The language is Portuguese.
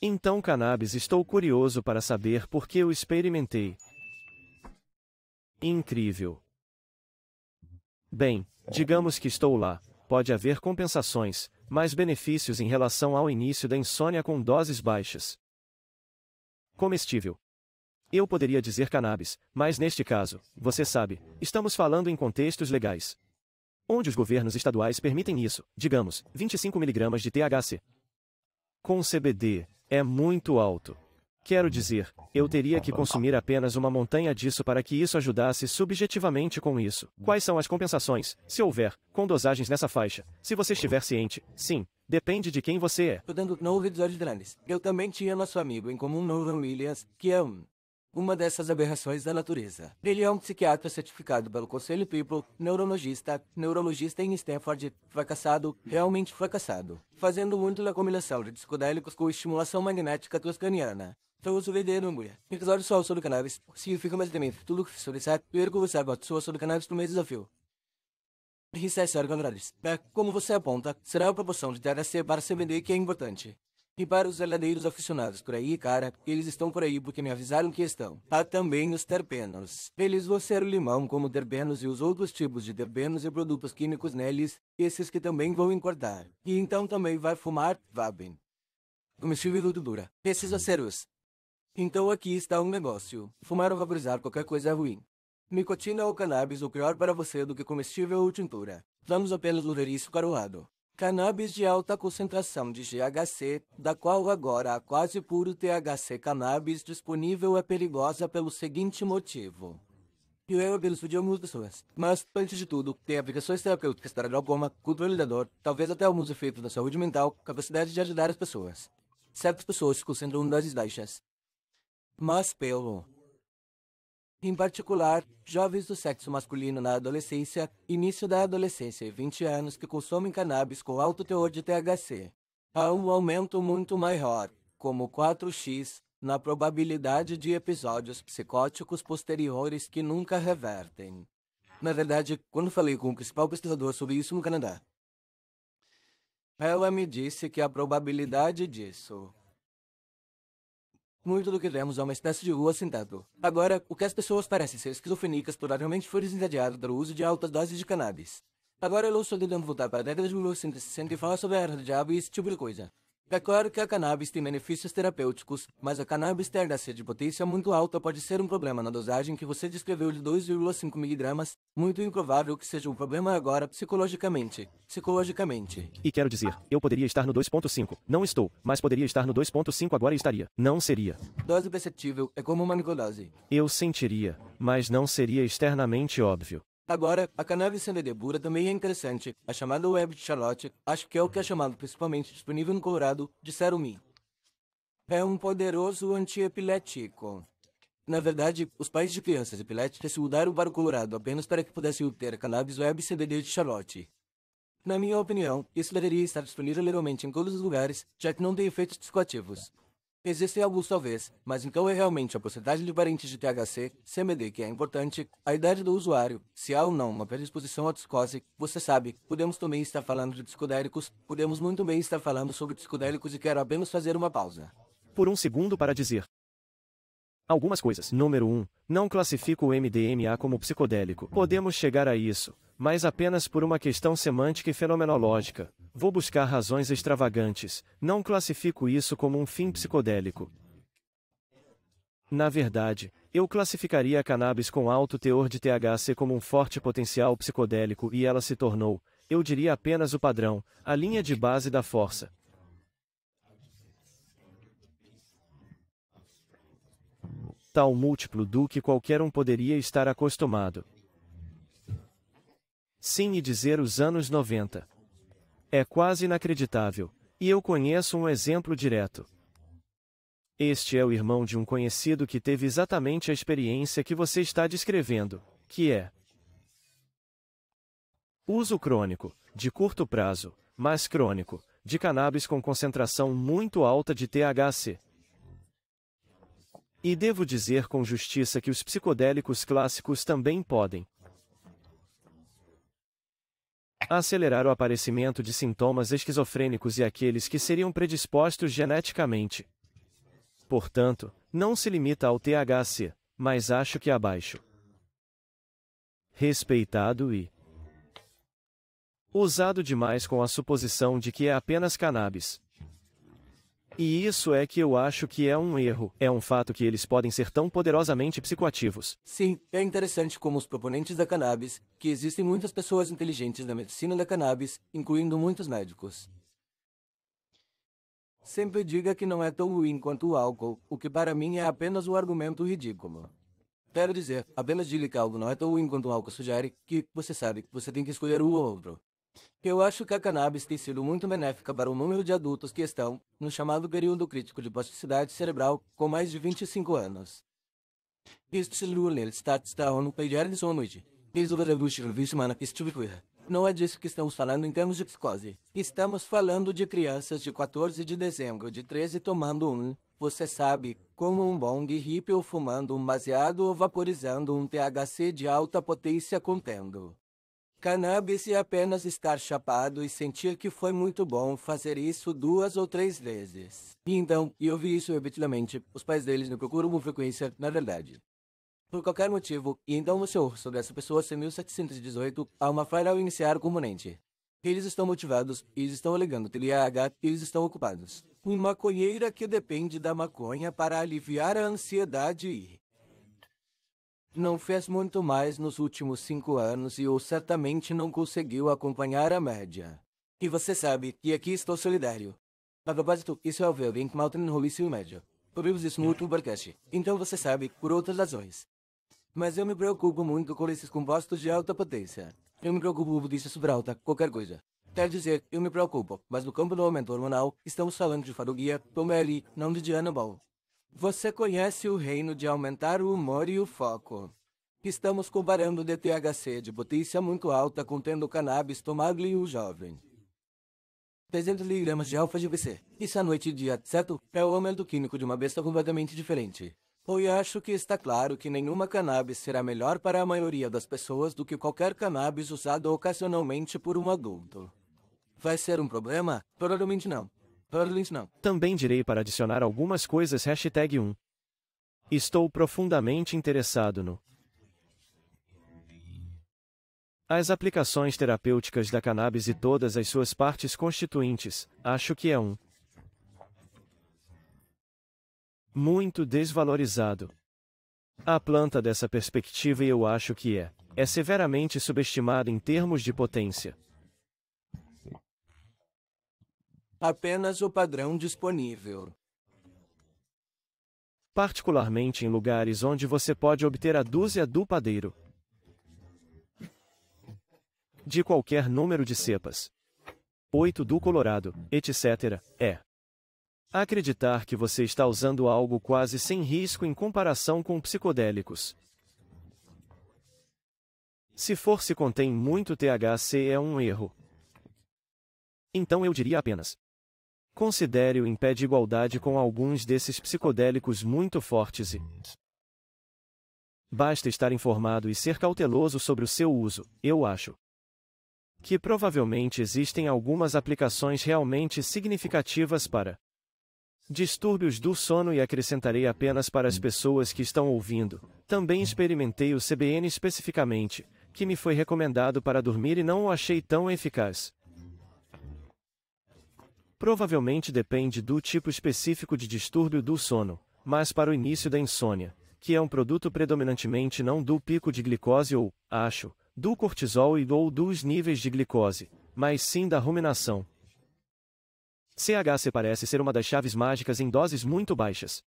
Então cannabis estou curioso para saber por que eu experimentei. Incrível. Bem, digamos que estou lá, pode haver compensações, mais benefícios em relação ao início da insônia com doses baixas. Comestível. Eu poderia dizer cannabis, mas neste caso, você sabe, estamos falando em contextos legais. Onde os governos estaduais permitem isso, digamos, 25 mg de THC, com CBD, é muito alto. Quero dizer, eu teria que consumir apenas uma montanha disso para que isso ajudasse subjetivamente com isso. Quais são as compensações, se houver, com dosagens nessa faixa? Se você estiver ciente, sim, depende de quem você é. Estudando no novos de Janeiro, eu também tinha nosso amigo em comum, Nolan Williams, que é um uma dessas aberrações da natureza. Ele é um psiquiatra certificado pelo Conselho People, neurologista, neurologista em Stanford, fracassado, realmente fracassado, fazendo muito da combinação de psicodélicos com estimulação magnética transcraniana. Então, eu sou o Vedeiro Mulher. Episódio só sobre cannabis. Significa basicamente tudo que sobre certo. Eu você com a pessoa sobre cannabis no meu desafio. Ricesse Argandrades. É, como você aponta, será a proporção de THC para CBD que é importante. E para os verdadeiros aficionados por aí, cara, eles estão por aí porque me avisaram que estão. Há tá também os terpenos. Eles vão ser o limão como terpenos e os outros tipos de terpenos e produtos químicos neles, esses que também vão engordar. E então também vai fumar, bem. Comestível ou dura. Preciso ser os. Então aqui está um negócio. Fumar ou vaporizar qualquer coisa é ruim. Nicotina ou cannabis o pior para você do que comestível ou tintura. Vamos apenas lutar isso lado. Cannabis de alta concentração de GHC, da qual agora há quase puro THC cannabis disponível é perigosa pelo seguinte motivo. Eu penso de algumas pessoas, mas, antes de tudo, tem aplicações terapêuticas para glaucoma, controle da dor, talvez até alguns efeitos na saúde mental, capacidade de ajudar as pessoas. Certas pessoas se concentram nas baixas. Mas pelo em particular, jovens do sexo masculino na adolescência, início da adolescência e 20 anos que consomem cannabis com alto teor de THC. Há um aumento muito maior, como 4x, na probabilidade de episódios psicóticos posteriores que nunca revertem. Na verdade, quando falei com o principal pesquisador sobre isso no Canadá, ela me disse que a probabilidade disso muito do que vemos é uma espécie de rua sentado. Agora, o que as pessoas parecem ser esquizofrênicas provavelmente foi desencadeado pelo uso de altas doses de cannabis. Agora eu estou tentando voltar para a década de 1960 e falar sobre a era do diabo e esse tipo de coisa. É claro que a cannabis tem benefícios terapêuticos, mas a cannabis sede de potência muito alta pode ser um problema na dosagem que você descreveu de 2,5 miligramas, muito improvável que seja um problema agora psicologicamente. Psicologicamente. E quero dizer, eu poderia estar no 2,5. Não estou, mas poderia estar no 2,5 agora e estaria. Não seria. Dose perceptível é como uma microdose. Eu sentiria, mas não seria externamente óbvio. Agora, a cannabis sendedebura também é interessante. A chamada Web de Charlotte, acho que é o que é chamado principalmente disponível no Colorado, disseram-me. É um poderoso antiepilético. Na verdade, os pais de crianças epiléticas se mudaram para o Colorado apenas para que pudessem obter a cannabis web CBD de Charlotte. Na minha opinião, isso deveria estar disponível legalmente em todos os lugares, já que não tem efeitos psicoativos. Existem alguns talvez, mas então é realmente a porcentagem de parentes de THC, CMD que é importante, a idade do usuário, se há ou não uma predisposição à psicose, você sabe, podemos também estar falando de psicodélicos, podemos muito bem estar falando sobre psicodélicos e quero apenas fazer uma pausa. Por um segundo para dizer. Algumas coisas. Número 1. Um, não classifico o MDMA como psicodélico. Podemos chegar a isso, mas apenas por uma questão semântica e fenomenológica. Vou buscar razões extravagantes, não classifico isso como um fim psicodélico. Na verdade, eu classificaria a cannabis com alto teor de THC como um forte potencial psicodélico e ela se tornou, eu diria apenas o padrão, a linha de base da força. Tal múltiplo do que qualquer um poderia estar acostumado. Sim e dizer os anos 90. É quase inacreditável, e eu conheço um exemplo direto. Este é o irmão de um conhecido que teve exatamente a experiência que você está descrevendo, que é uso crônico, de curto prazo, mas crônico, de cannabis com concentração muito alta de THC. E devo dizer com justiça que os psicodélicos clássicos também podem, acelerar o aparecimento de sintomas esquizofrênicos e aqueles que seriam predispostos geneticamente. Portanto, não se limita ao THC, mas acho que abaixo. Respeitado e usado demais com a suposição de que é apenas cannabis, e isso é que eu acho que é um erro. É um fato que eles podem ser tão poderosamente psicoativos. Sim, é interessante como os proponentes da cannabis, que existem muitas pessoas inteligentes na medicina da cannabis, incluindo muitos médicos. Sempre diga que não é tão ruim quanto o álcool, o que para mim é apenas um argumento ridículo. Quero dizer, apenas diga que algo não é tão ruim quanto o álcool sugere, que, você sabe, que você tem que escolher o outro. Eu acho que a cannabis tem sido muito benéfica para o número de adultos que estão no chamado período crítico de plasticidade cerebral com mais de 25 anos. Este está Não é disso que estamos falando em termos de psicose. Estamos falando de crianças de 14 de dezembro de 13 tomando um, você sabe, como um bong hippie ou fumando um baseado ou vaporizando um THC de alta potência contendo. Cannabis e apenas estar chapado e sentir que foi muito bom fazer isso duas ou três vezes. E então, eu vi isso repetidamente. Os pais deles não procuram com frequência, na verdade. Por qualquer motivo, e então o senhor sobre essa pessoa em 1718 há uma falha ao iniciar o componente. Eles estão motivados, eles estão alegando TDAH, eles estão ocupados. Uma maconheira que depende da maconha para aliviar a ansiedade e não fez muito mais nos últimos cinco anos e ou certamente não conseguiu acompanhar a média. E você sabe que aqui estou solidário. A propósito, isso é o verbo em que Malton enrolou média. Ouvimos isso no último podcast, então você sabe, por outras razões. Mas eu me preocupo muito com esses compostos de alta potência. Eu me preocupo com isso sobre alta, qualquer coisa. Quer dizer, eu me preocupo, mas no campo do aumento hormonal, estamos falando de faroguia, pomeli, não de Diana Ball. Você conhece o reino de aumentar o humor e o foco. Estamos comparando de THC de potência muito alta contendo cannabis tomado em um jovem. 300 miligramas de alfa GBC. Isso à noite e dia, certo? É o aumento químico de uma besta completamente diferente. Pois acho que está claro que nenhuma cannabis será melhor para a maioria das pessoas do que qualquer cannabis usado ocasionalmente por um adulto. Vai ser um problema? Provavelmente não. Hurlings não. Também direi para adicionar algumas coisas. Hashtag 1. Estou profundamente interessado no. As aplicações terapêuticas da cannabis e todas as suas partes constituintes, acho que é um. Muito desvalorizado. A planta dessa perspectiva e eu acho que é. É severamente subestimada em termos de potência. apenas o padrão disponível. Particularmente em lugares onde você pode obter a dúzia do padeiro de qualquer número de cepas. 8 do Colorado, etc., é. Acreditar que você está usando algo quase sem risco em comparação com psicodélicos. Se for se contém muito THC é um erro. Então eu diria apenas: Considere-o em pé de igualdade com alguns desses psicodélicos muito fortes e. Basta estar informado e ser cauteloso sobre o seu uso, eu acho. Que provavelmente existem algumas aplicações realmente significativas para distúrbios do sono e acrescentarei apenas para as pessoas que estão ouvindo. Também experimentei o CBN especificamente, que me foi recomendado para dormir e não o achei tão eficaz. Provavelmente depende do tipo específico de distúrbio do sono, mas para o início da insônia, que é um produto predominantemente não do pico de glicose ou, acho, do cortisol e ou dos níveis de glicose, mas sim da ruminação. CHC parece ser uma das chaves mágicas em doses muito baixas,